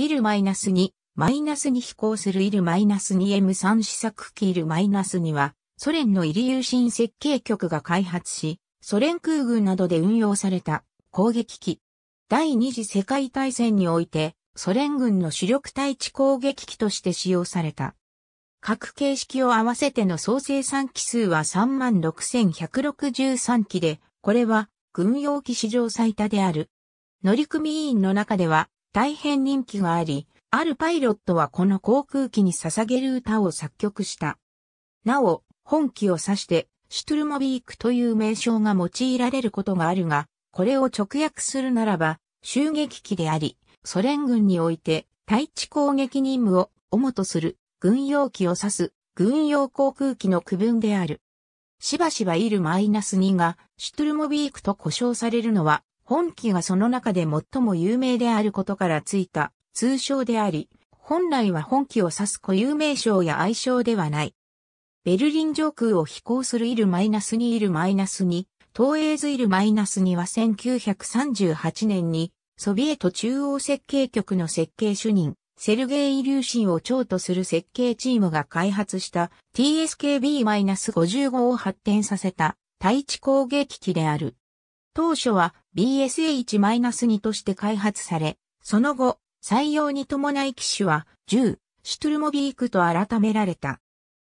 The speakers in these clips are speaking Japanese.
イル -2、マイナスに飛行するイル -2M3 試作機イル -2 は、ソ連のイリューシン設計局が開発し、ソ連空軍などで運用された攻撃機。第二次世界大戦において、ソ連軍の主力対地攻撃機として使用された。各形式を合わせての総生産機数は36,163機で、これは軍用機史上最多である。乗組員の中では、大変人気があり、あるパイロットはこの航空機に捧げる歌を作曲した。なお、本機を指して、シュトゥルモビークという名称が用いられることがあるが、これを直訳するならば、襲撃機であり、ソ連軍において、対地攻撃任務を主とする軍用機を指す軍用航空機の区分である。しばしばイス -2 がシュトゥルモビークと呼称されるのは本機がその中で最も有名であることからついた通称であり、本来は本機を指す固有名称や愛称ではない。ベルリン上空を飛行するイルマイナス2イルマイナス2、東映図イルマイナス2は1938年にソビエト中央設計局の設計主任、セルゲイ・イリューシンを長とする設計チームが開発した TSKB-55 を発展させた対地攻撃機である。当初は BSH-2 として開発され、その後、採用に伴い機種は10、シュトルモビークと改められた。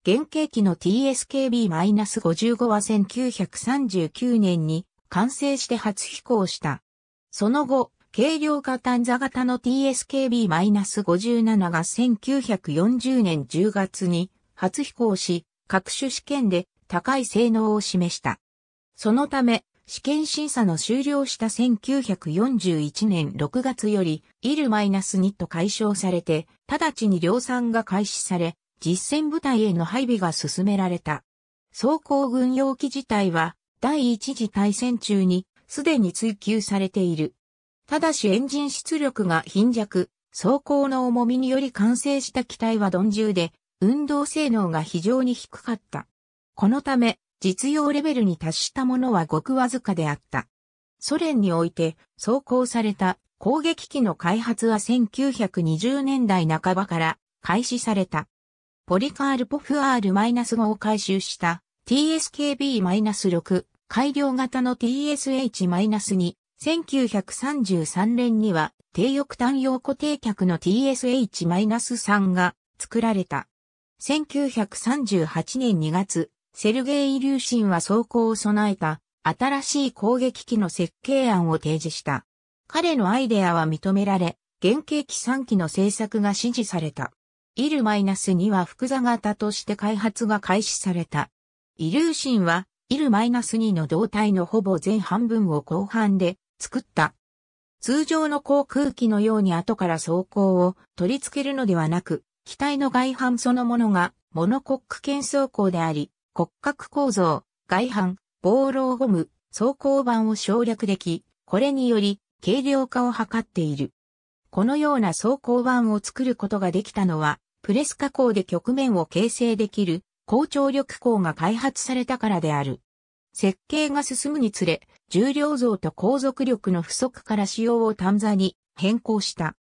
原型機の TSKB-55 は1939年に完成して初飛行した。その後、軽量化短座型の TSKB-57 が1940年10月に初飛行し、各種試験で高い性能を示した。そのため、試験審査の終了した1941年6月より、イルマイナス2と解消されて、直ちに量産が開始され、実戦部隊への配備が進められた。装甲軍用機自体は、第一次大戦中に、すでに追求されている。ただしエンジン出力が貧弱、装甲の重みにより完成した機体は鈍重で、運動性能が非常に低かった。このため、実用レベルに達したものはごくわずかであった。ソ連において走行された攻撃機の開発は1920年代半ばから開始された。ポリカールポフ R-5 を回収した TSKB-6 改良型の TSH-2 1933年には低翼単用固定客の TSH-3 が作られた。1938年2月、セルゲイ・イリューシンは装甲を備えた新しい攻撃機の設計案を提示した。彼のアイデアは認められ、原型機3機の製作が指示された。イル -2 は複座型として開発が開始された。イリューシンは、イル -2 の胴体のほぼ全半分を後半で作った。通常の航空機のように後から装甲を取り付けるのではなく、機体の外反そのものがモノコック圏走行であり、骨格構造、外反、防漏ゴム、装甲板を省略でき、これにより軽量化を図っている。このような装甲板を作ることができたのは、プレス加工で局面を形成できる高張力工が開発されたからである。設計が進むにつれ、重量増と航続力の不足から仕様を短座に変更した。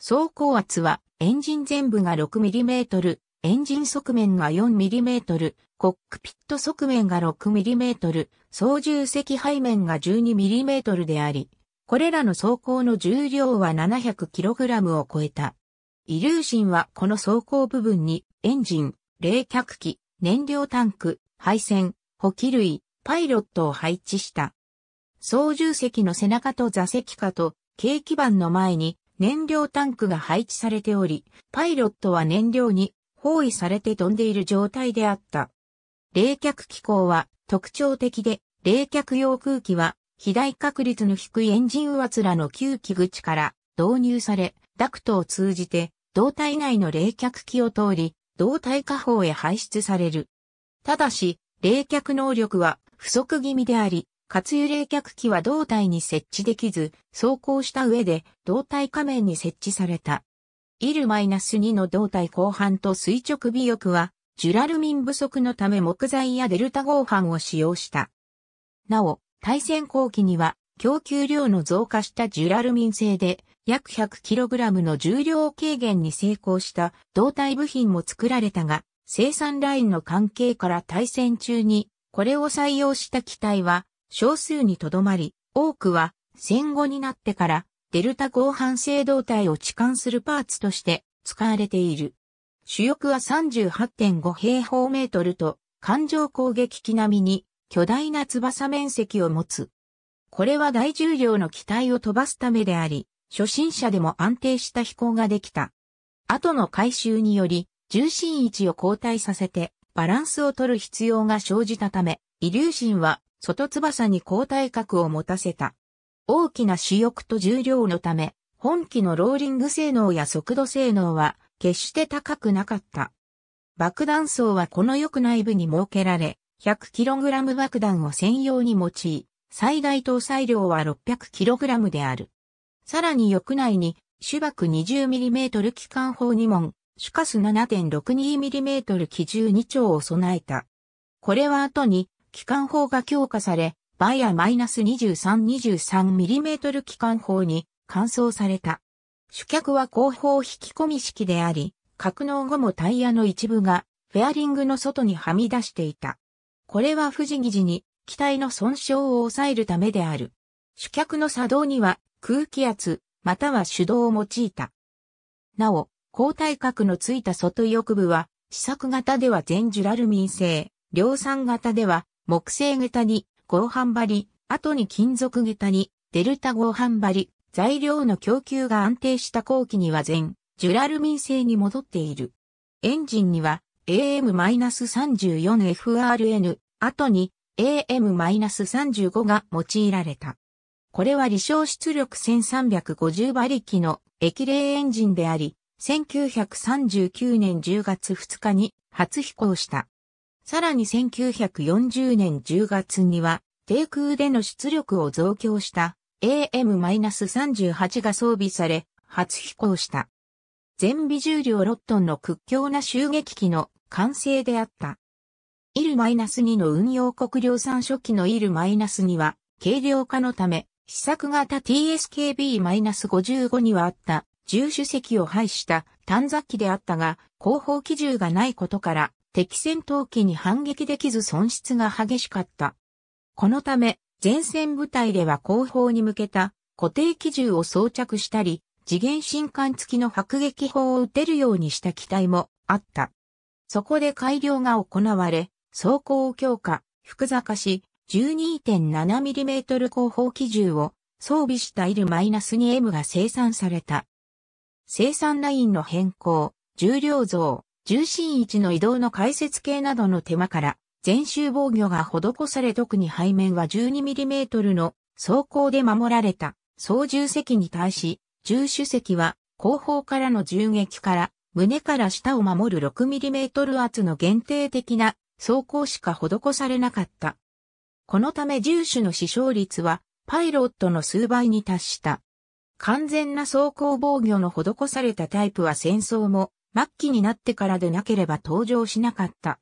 走行圧はエンジン全部が 6mm、エンジン側面が 4mm、コックピット側面が 6mm、操縦席背面が 12mm であり、これらの走行の重量は 700kg を超えた。イリューシンはこの走行部分にエンジン、冷却機、燃料タンク、配線、補給類、パイロットを配置した。操縦席の背中と座席下と、軽基板の前に燃料タンクが配置されており、パイロットは燃料に包囲されて飛んでいる状態であった。冷却機構は特徴的で、冷却用空気は肥大確率の低いエンジンつらの吸気口から導入され、ダクトを通じて胴体内の冷却器を通り、胴体下方へ排出される。ただし、冷却能力は不足気味であり、活油冷却器は胴体に設置できず、走行した上で胴体下面に設置された。イル -2 の胴体後半と垂直尾翼は、ジュラルミン不足のため木材やデルタ合板を使用した。なお、対戦後期には、供給量の増加したジュラルミン製で、約 100kg の重量軽減に成功した胴体部品も作られたが、生産ラインの関係から対戦中に、これを採用した機体は少数にとどまり、多くは戦後になってからデルタ合半制動体を置換するパーツとして使われている。主翼は38.5平方メートルと、艦上攻撃機並みに巨大な翼面積を持つ。これは大重量の機体を飛ばすためであり、初心者でも安定した飛行ができた。後の回収により、重心位置を交代させて、バランスを取る必要が生じたため、イリューシンは、外翼に交代角を持たせた。大きな主翼と重量のため、本機のローリング性能や速度性能は決して高くなかった。爆弾層はこの翼内部に設けられ、100kg 爆弾を専用に用い、最大搭載量は 600kg である。さらに翼内に、主爆 20mm 機関砲2門、主カス 7.62mm 機銃2丁を備えた。これは後に、機関砲が強化され、バイア -2323mm 機関砲に換装された。主脚は後方引き込み式であり、格納後もタイヤの一部がフェアリングの外にはみ出していた。これは不時時に機体の損傷を抑えるためである。主脚の作動には空気圧、または手動を用いた。なお、後体角のついた外翼部は、試作型では全ジュラルミン製、量産型では木製型に合板張り、後に金属下に、デルタ合板張り、材料の供給が安定した後期には全、ジュラルミン製に戻っている。エンジンには AM-34FRN、後に AM-35 が用いられた。これは離小出力1350馬力の液冷エンジンであり、1939年10月2日に初飛行した。さらに1940年10月には、低空での出力を増強した AM-38 が装備され、初飛行した。全備重量6トンの屈強な襲撃機の完成であった。イル -2 の運用国量産初期のイル -2 は、軽量化のため、試作型 TSKB-55 にはあった、重主席を排した短雑機であったが、後方機銃がないことから、敵戦闘機に反撃できず損失が激しかった。このため、前線部隊では後方に向けた固定機銃を装着したり、次元新艦付きの迫撃砲を撃てるようにした機体もあった。そこで改良が行われ、装甲を強化、複雑化し、12.7mm 後方機銃を装備したイル -2M が生産された。生産ラインの変更、重量増、重心位置の移動の解説系などの手間から、全周防御が施され特に背面は 12mm の装甲で守られた操縦席に対し、重手席は後方からの銃撃から胸から下を守る 6mm 圧の限定的な装甲しか施されなかった。このため重手の死傷率はパイロットの数倍に達した。完全な装甲防御の施されたタイプは戦争も末期になってからでなければ登場しなかった。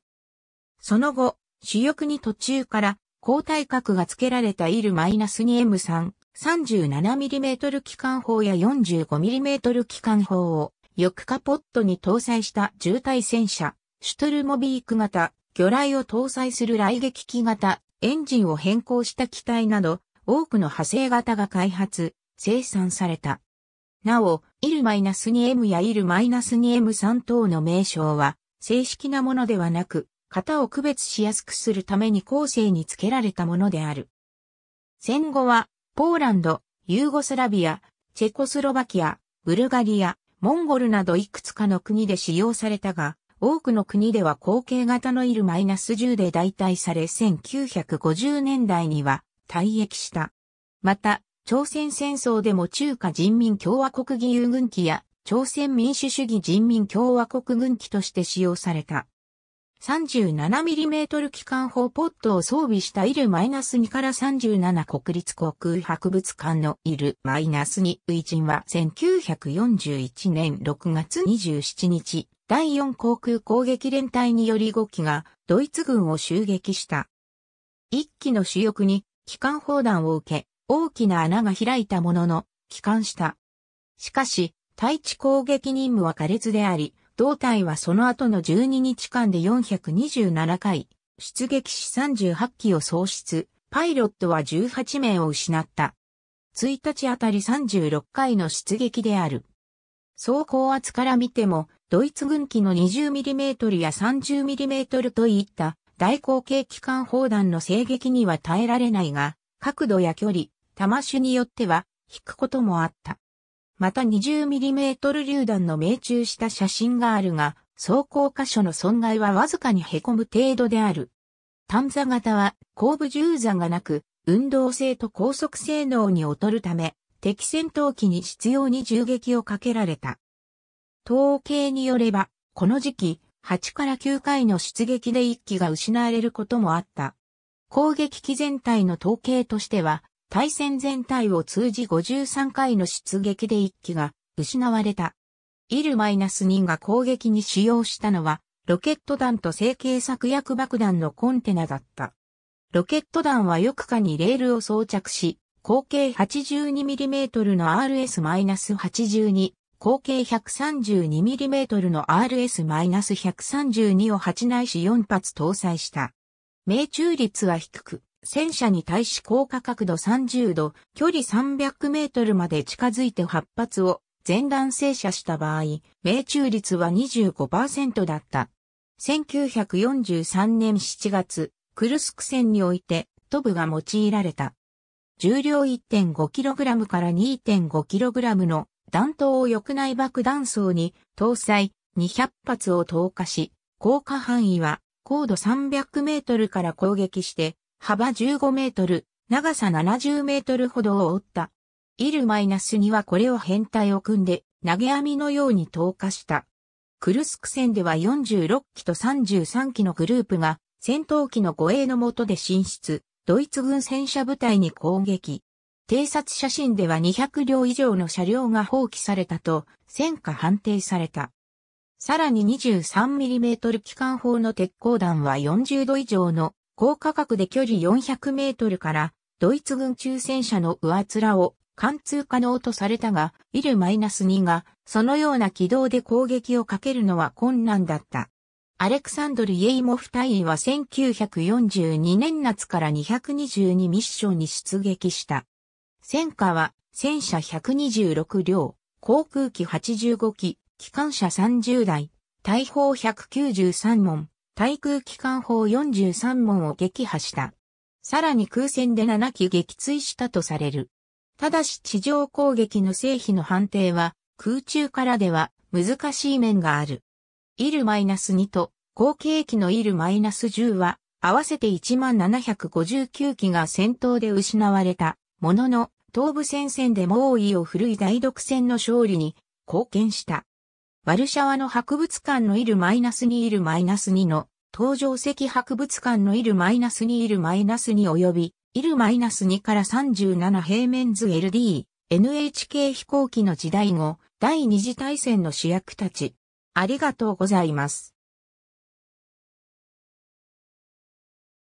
その後、主翼に途中から抗体核が付けられたイル -2M3 37mm 機関砲や 45mm 機関砲を翼カポットに搭載した渋滞戦車、シュトルモビーク型、魚雷を搭載する雷撃機型、エンジンを変更した機体など、多くの派生型が開発、生産された。なお、ナス2 m やナス2 m 3等の名称は、正式なものではなく、型を区別しやすくするために後世に付けられたものである。戦後は、ポーランド、ユーゴスラビア、チェコスロバキア、ブルガリア、モンゴルなどいくつかの国で使用されたが、多くの国では後継型のイ l 1 0で代替され1950年代には退役した。また、朝鮮戦争でも中華人民共和国義勇軍機や朝鮮民主主義人民共和国軍機として使用された。37mm 機関砲ポットを装備したイル -2 から37国立航空博物館のイル -2 ウイジンは1941年6月27日、第4航空攻撃連隊により5機がドイツ軍を襲撃した。1機の主翼に機関砲弾を受け、大きな穴が開いたものの、帰還した。しかし、対地攻撃任務は苛烈であり、胴体はその後の12日間で427回、出撃し38機を喪失、パイロットは18名を失った。1日あたり36回の出撃である。総高圧から見ても、ドイツ軍機の 20mm や 30mm といった大口径機関砲弾の制撃には耐えられないが、角度や距離、弾種によっては、引くこともあった。また 20mm 榴弾の命中した写真があるが、装甲箇所の損害はわずかに凹む程度である。探座型は後部重座がなく、運動性と高速性能に劣るため、敵戦闘機に必要に銃撃をかけられた。統計によれば、この時期、8から9回の出撃で1機が失われることもあった。攻撃機全体の統計としては、対戦全体を通じ53回の出撃で1機が失われた。イル -2 が攻撃に使用したのは、ロケット弾と成形策薬爆弾のコンテナだった。ロケット弾は翼下にレールを装着し、口径 82mm の RS-82、口径 132mm の RS-132 を8内し4発搭載した。命中率は低く、戦車に対し高価角度30度、距離300メートルまで近づいて8発を全弾正射した場合、命中率は25%だった。1943年7月、クルスク戦において、トブが用いられた。重量 1.5kg から 2.5kg の弾頭を翼内爆弾層に搭載200発を投下し、降下範囲は高度300メートルから攻撃して幅15メートル、長さ70メートルほどを折った。イルマイナスにはこれを変態を組んで、投げ網のように投下した。クルスク戦では46機と33機のグループが、戦闘機の護衛の下で進出、ドイツ軍戦車部隊に攻撃。偵察写真では200両以上の車両が放棄されたと、戦火判定された。さらに 23mm 機関砲の鉄鋼弾は40度以上の高価格で距離400メートルからドイツ軍中戦車の上面を貫通可能とされたが、イル -2 がそのような軌道で攻撃をかけるのは困難だった。アレクサンドル・イェイモフ隊員は1942年夏から222ミッションに出撃した。戦火は戦車126両、航空機85機、機関車30台、大砲193門、対空機関砲43門を撃破した。さらに空戦で7機撃墜したとされる。ただし地上攻撃の成否の判定は空中からでは難しい面がある。イル -2 と後継機のイル -10 は合わせて1759機が戦闘で失われたものの東部戦線で猛威を振るい大独戦の勝利に貢献した。ワルシャワの博物館のいるマイナスにいるマイナス2の、登場石博物館のいるマイナスにいるマイナス2及び、いるマイナス2から37平面図 LD、NHK 飛行機の時代後、第二次大戦の主役たち。ありがとうございます。